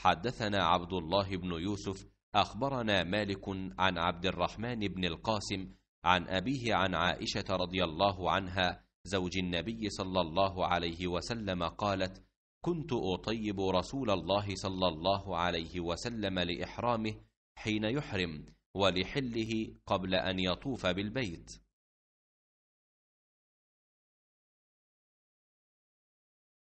حدثنا عبد الله بن يوسف اخبرنا مالك عن عبد الرحمن بن القاسم عن ابيه عن عائشه رضي الله عنها زوج النبي صلى الله عليه وسلم قالت كنت اطيب رسول الله صلى الله عليه وسلم لاحرامه حين يحرم ولحله قبل ان يطوف بالبيت